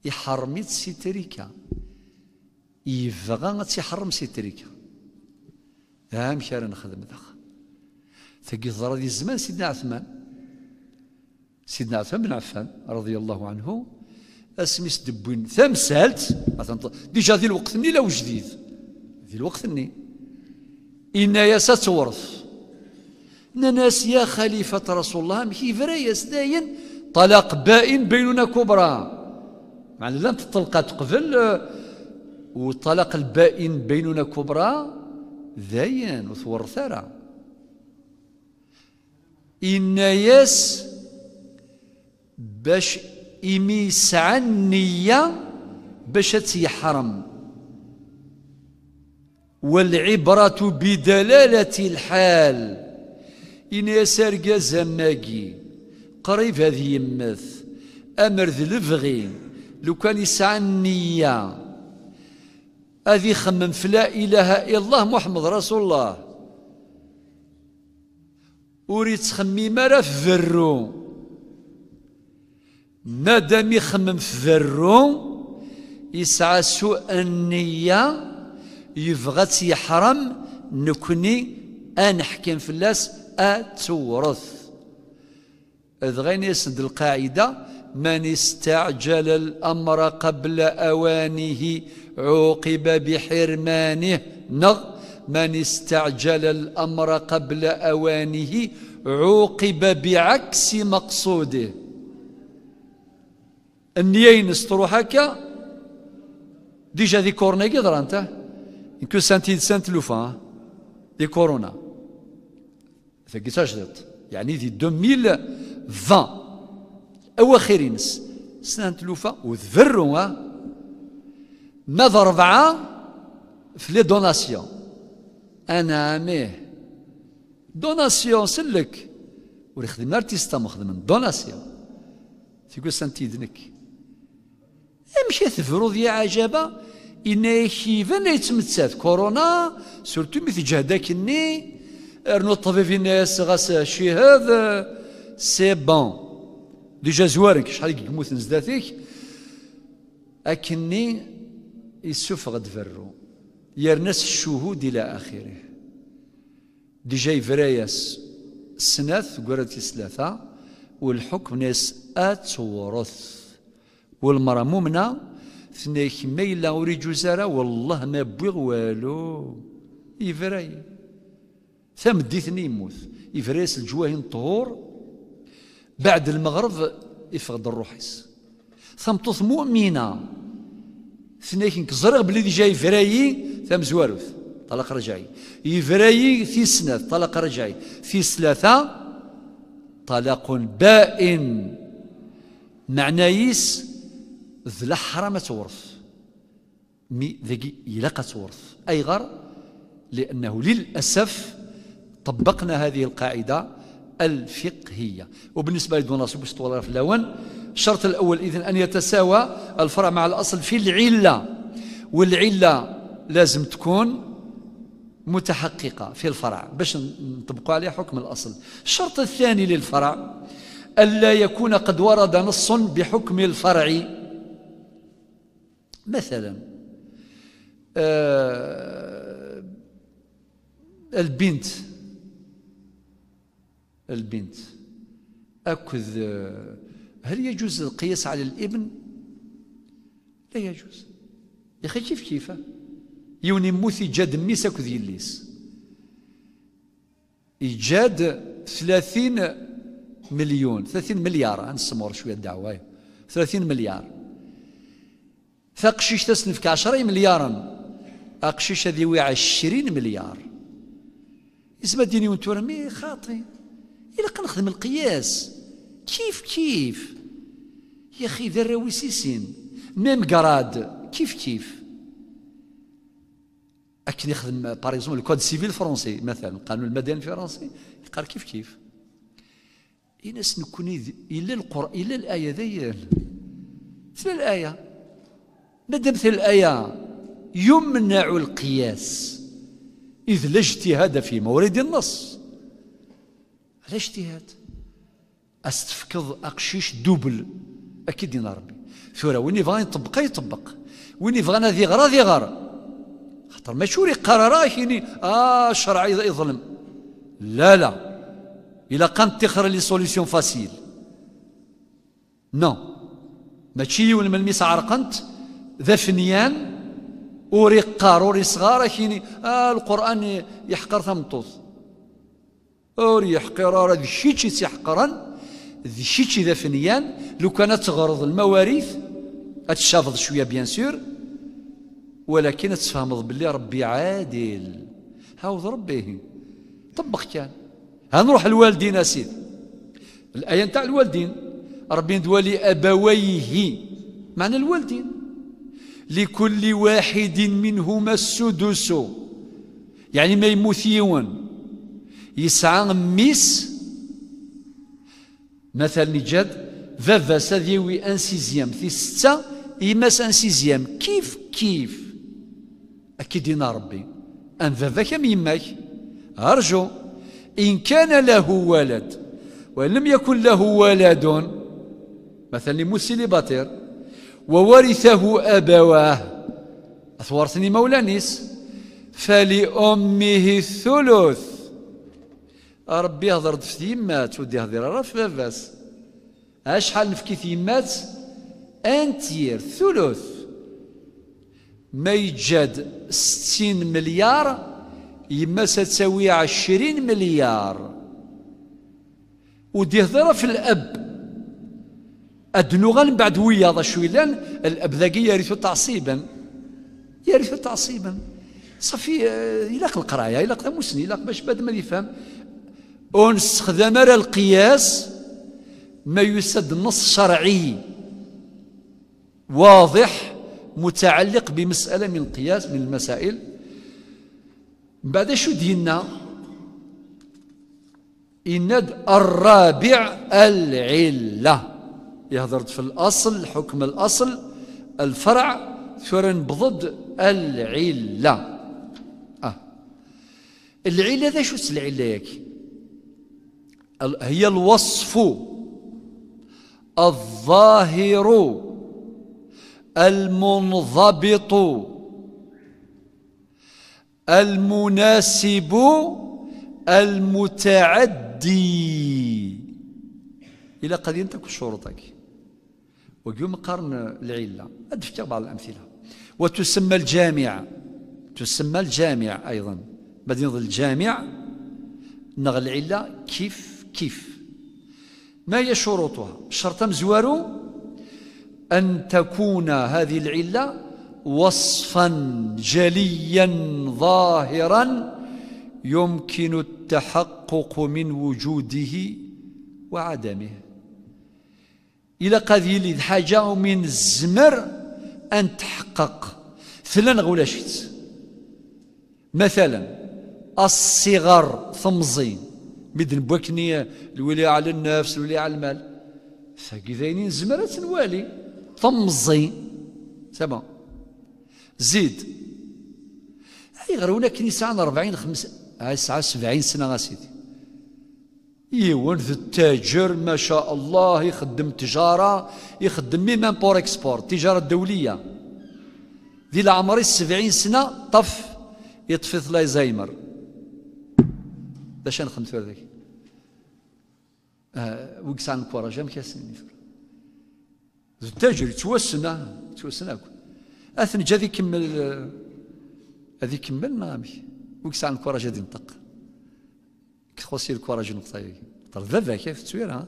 يحرمت ستريكا يفغى تحرم ستريكا هام شارع نخدم ذاك تقي الزمان سيدنا عثمان سيدنا عثمان بن عفان رضي الله عنه اسميس دبوين تمثالت ديجا ذي الوقت ني لو جديد ذي الوقت ني إنا يا تورث ناس يا خليفة رسول الله مكي فرايا داين طلاق بائن بيننا كبرى معنى لم تطلقات قبل آه، والطلاق البائن بيننا كبرى ذاين وثورثارا إن ياس باش إمي يسعى النية باش تيحرم والعبرة بدلالة الحال إن يسار ماجي قريب هذه يمث أمر لفغي لو كان يسعى النية هذه خمم فلا إله إلا الله محمد رسول الله وريت خميمة راه في الروم مادام يخمم في ذرو يسعى سوء النية يبغى يحرم نكني أنحكم فلاس أتورث إذ غين يسند القاعدة من استعجل الأمر قبل أوانه عوقب بحرمانه نغ من استعجل الأمر قبل أوانه عوقب بعكس مقصوده النيينس تروح هكا ديجا دي كورنا قدر انت كو سانتي سانت لوفا دي كورونا فكيتاش ضد يعني دي 2020 اواخر نس سانت لوفا وذروا نظر اربعه في لي دوناسيون انا عميه دوناسيون سلك ولا خدمنا ارتيستا مخدم دوناسيون تيقول سانتي دنك امشي تفرض يا عجبة إن كيفن يتمتسات كورونا سورتو مثل جهدك أرنو رنو الطبيب ناس غاس شي هذا سي بون ديجا زوارك شحال يموت زداتك أكني يسوف غد فرو يرنس الشهود إلى آخره ديجا يفراياس سناث قرات ثلاثة والحكم ناس أتورث والمرأة مؤمنة ثنيك ما إلا ور يجوز والله ما بوغ والو إفراي يفراي ثمديثني يموت إفرايس الجواهين الطهور بعد المغرب يفقد الروحيس ثمطوث مؤمنة ثنيك كزرغ بلي جاي إفراي ثم زواروث طلاق رجعي إفراي في سنة طلاق رجعي في ثلاثة طلاق بائن معنايس الذلحره حرام تورث مي ذكي يلقى تورث أي غر لأنه للأسف طبقنا هذه القاعدة الفقهية وبالنسبة لدون ناصب ولا في اللون الشرط الأول إذن أن يتساوى الفرع مع الأصل في العلة والعلة لازم تكون متحققة في الفرع باش نطبقوا عليه حكم الأصل الشرط الثاني للفرع ألا يكون قد ورد نص بحكم الفرع مثلا آه، البنت البنت أكذ هل يجوز القياس على الابن؟ لا يجوز يا اخي كيف كيف يوني موثي جاد ميس اكوذ يليس يجاد 30 مليون 30 مليار نسمور شويه الدعوه 30 مليار فقشيش تسنفك عشرين مليارا أقشيش هذي وي عشرين مليار إسمه ديني مي إيه خاطي إلا نخدم القياس كيف كيف يا أخي ذا الرويسيسين ميم قراد كيف كيف أكن يخدم باريزون الكود سيفيل فرنسي مثلا القانون المدني الفرنسي قال كيف كيف إناس نكوني إلا القرآن إلا الآية ذي إلا الآية ندمت الآية يمنع القياس إذ لا اجتهاد في مورد النص لا اجتهاد أستفكض أقشيش دوبل أكيد دين ربي ثورة وين يبغى يطبق يطبق وين يبغى ذي غرا ذي غرا خاطر ما شوري قراراه يعني آه الشرع يظلم لا لا إلا قام تخر لي سوليسيون فاسيل نو ماشي يولم الملمسة عرقنت ذا فنيان وري وري صغار كيني آه القرآن يحقر ثمطوط اوري يحقر راه ذي سيحقرا ذي شيتشي ذا فنيان لو كانت تغرض المواريث اتشافض شويه بيان سور ولكن تفهمض باللي ربي عادل هاوض ربيه طبق كان هنروح الوالدين اسيد الايه نتاع الوالدين ربي ندوى ابويه معنى الوالدين لكل واحد منهما السدس يعني ما يموت يسعى ميس مثلا نجد فافا ساديوي ان سيزيام في ستة يمس ان سيزيام كيف كيف أكيد ربي أن فافا كم يماك أرجو إن كان له ولد وإن لم يكن له ولد مثلا لموسي لبطير وورثه أبواه أثورثني مولانيس فلأمه الثلث ربي هضرت في تيمات ودي هضر راه في باباس أشحال نفكي تيمات أنتير ثلث ما يتجاد ستين مليار يما ستساوي عشرين مليار ودي هضر في الأب غن بعد ذا شويلان الأبذاقي يرث تعصيبا يرث تعصيبا صافي آه، يلاق القراية يلاق مسني يلاق باش بعد ما يفهم ونستخدم على القياس ما يسد نص شرعي واضح متعلق بمسألة من القياس من المسائل بعد شو دينا إن الرابع العلة يهضرت في الأصل حكم الأصل الفرع ثورن بضد العلة آه. العلة ذا شو العلة ياك هي الوصف الظاهر المنضبط المناسب المتعدي إلى ينتك شروطك وقيوم قرن العلة أذكر بعض الأمثلة وتسمى الجامعة تسمى الجامعة أيضا مدينة الجامع نغ العلة كيف كيف ما هي شروطها شرط مزوارو أن تكون هذه العلة وصفا جليا ظاهرا يمكن التحقق من وجوده وعدمه الى قد يلي حاجة ومن الزمر أن تحقق ثلاث شيت مثلا الصغر ثمزين مدن بوكني الولي على النفس الولي على المال ثاقي ذاين زمرة نوالي ثمزين سما زيد أي غير هناك كنيسة عن 40 5 ساعة 70 سنة اسيدي يون التاجر ما شاء الله يخدم تجارة يخدم ميم بور اكسبور تجارة دولية ذي العمر السبعين سنة طف يطفي لايزايمر باش نخدم في هذاك آه وقس عن الكورة جام كاسين التاجر توسنا توسنا اثن جا ذي كمل آه، هذي كمل نامي وقس عن الكورة جا ينطق كثر الكوراج نقطه طر بابا كيف التسويره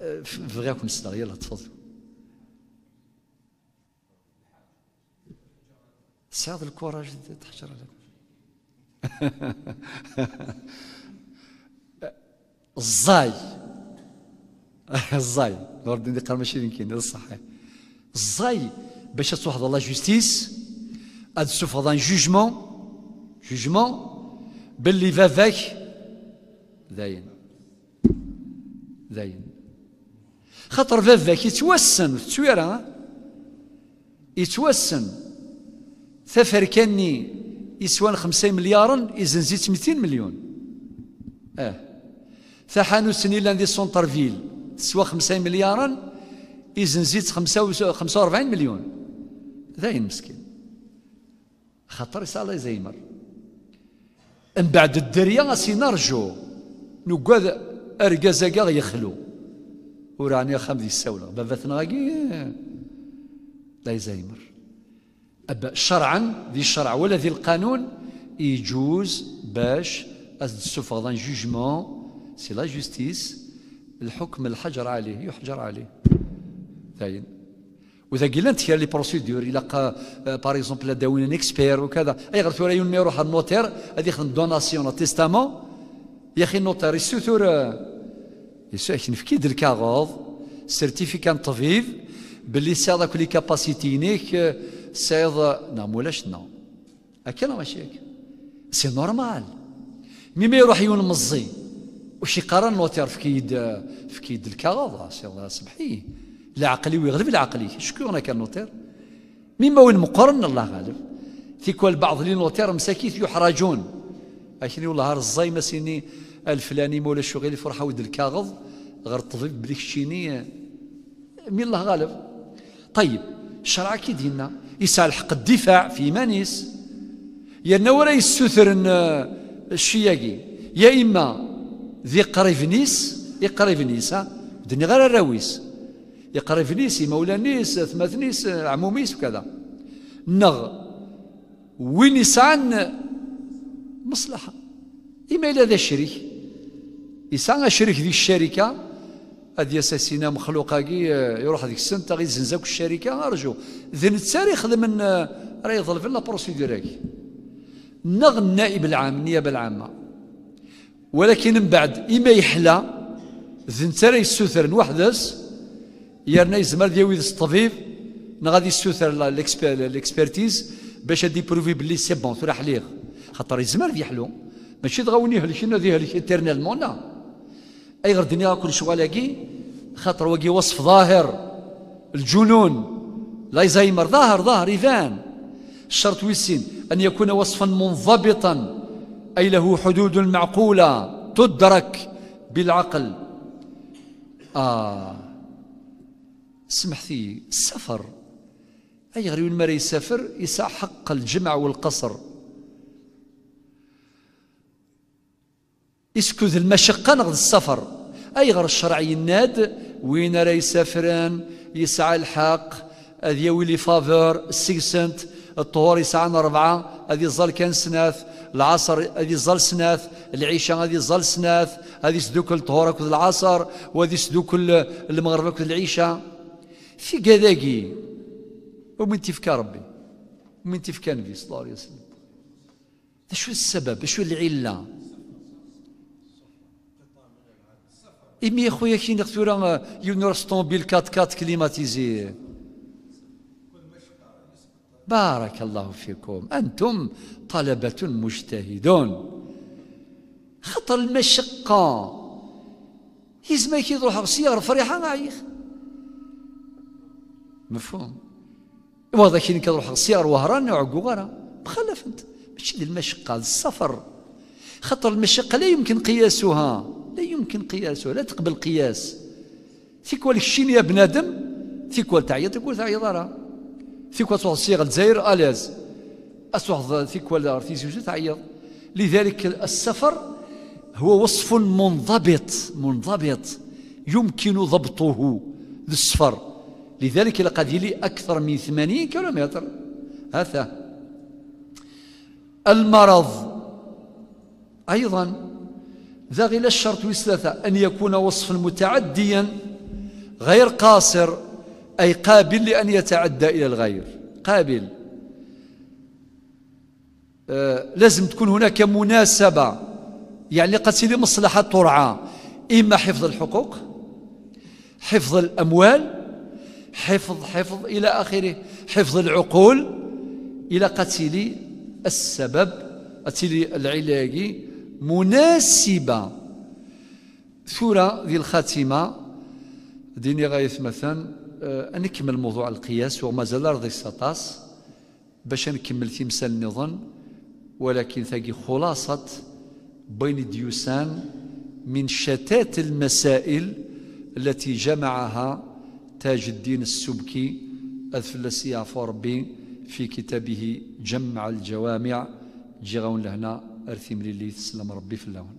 أه، بغاك نسلغ يلاه تفضل سعد الكوراج تحجر على الزاي الزاي نورد ندي قال ماشي يمكن هذا صحيح الزاي باش توحد الله جوستيس هاد سوف هذا جوجمون جوجمون باللي فافاك داين داين خاطر فافاك يتوسن في التويرة يتوسن تفركني يسوان خمسين مليار زيت 200 مليون اه ثحانو لان دي سونتر فيل تسوى خمسة مليار خمسة 45 مليون داين مسكين خاطر يسال الله يزيمر من بعد الدريا سي نرجو نقاد كاع يخلو وراني خام ذي السولة باباتنا لا يزايمر أبا شرعا ذي الشرع ولا ذي القانون يجوز باش دان جوجمون سي لا جوستيس الحكم الحجر عليه يحجر عليه ثاين وإذا قلنا كاين لي بروسيدور إلا باغ اكزومبل آه، داوين ان اكسبير وكذا غير ثورة يوم يروح النوتير غادي يخدم دوناسيون تيستامون يا أخي النوتير يسوتور في نفكي الكاغوض سيرتيفيكا طبيب باللي سي كولي لي نيك آه، ساعد نعم ولاش نو نعم؟ هكا لا ماشي هكا سي نورمال مي ما يروح يون مزي وشي قرا النوتير في كيد آه، في كيد الكاغوض سي الله سمحي العقلي ويغلب العقلي شكون انا نوتير مما وين مقرن الله غالب في كل بعض لي نوتير مساكيت يحرجون اشني والله رزاي سيني الفلاني مولا الشغل فرحه ود الكاغض غير الطبيب بليك شيني من الله غالب طيب الشرع كي دينا يسال حق الدفاع في مانيس يا نورا يستثر آه، الشياقي يا اما ذي قريب نيس يقريب نيس دني غير الراويس يقري في نيس نيس ثمات نيس عموميس وكذا نغ وين يسعن مصلحة إما إلى ذا الشريك يسعن شريك ذي الشركة هذه أساسينا مخلوقة آه، يروح هذيك السنة غير زنزاك الشركة أرجو ذن التاري خدم من آه، راه يظل في لا بروسيدور نغ النائب العام النيابة العامة ولكن من بعد إما يحلى ذن تاري السوثر وحدس يرنا يزمر يويد الطبيب غادي يسوثر ليكسبيرتيز باش ادي بروفي بلي سي بون تروح ليغ خاطر يزمر يحلو ماشي دغاوني يهلك انه يهلك انترنالمون لا اي غير الدنيا كل شغالاكي خاطر واقي وصف ظاهر الجنون الزهايمر ظاهر ظاهر يبان الشرط ويسين ان يكون وصفا منضبطا اي له حدود معقوله تدرك بالعقل آه سمحتي السفر أي غير وين ما يسافر يسع حق الجمع والقصر يسكت المشقة نغد السفر أي غير الشرع يناد وين راه يسافران يسعى الحق هذا ويلي فافور سيكسنت الطهور يسعان أربعة هذه الظل كان سناث العصر هذه الظل سناث العشاء هذه الظل سناث هذه سدوك الطهور العصر وهذه سدوك المغرب العشاء في قذاقي ومن تفكى ربي ومن تفكى النبي صلى الله عليه وسلم شو السبب شو العله إمي خويا كي نخت تورا يون راس كات كات كليماتيزي بارك الله فيكم أنتم طلبة مجتهدون خطر المشقة يزما كي تروح سيارة فريحة نعيخ مفهوم واضح كي نروح للسيار وهران وعقو غرا مخلف انت ماشي المشقه السفر خطر المشقه لا يمكن قياسها لا يمكن قياسها لا تقبل قياس فيك الشين يا بنادم فيك تعيط يقول تعيط راه فيك تروح للسيار الجزائر الاز اسوح فيك ولا في تعيط لذلك السفر هو وصف منضبط منضبط يمكن ضبطه للسفر لذلك لقد يلي أكثر من 80 كيلومتر هذا المرض أيضا ذا غير الشرط وثلاثة أن يكون وصفا متعديا غير قاصر أي قابل لأن يتعدى إلى الغير قابل آه لازم تكون هناك مناسبة يعني قد مصلحة ترعى إما حفظ الحقوق حفظ الأموال حفظ حفظ إلى آخره حفظ العقول إلى قتل السبب قتل العلاج مناسبة ثورة ذي الخاتمة ديني غايث مثلا آه، نكمل موضوع القياس ومازال رضي السطاس باش نكمل تمثال النظام ولكن ثاني خلاصة بين ديوسان من شتات المسائل التي جمعها تاج الدين السبكي أذفل يعفو ربي في كتابه جمع الجوامع جي لهنا أرثي مليلي تسلم ربي في اللون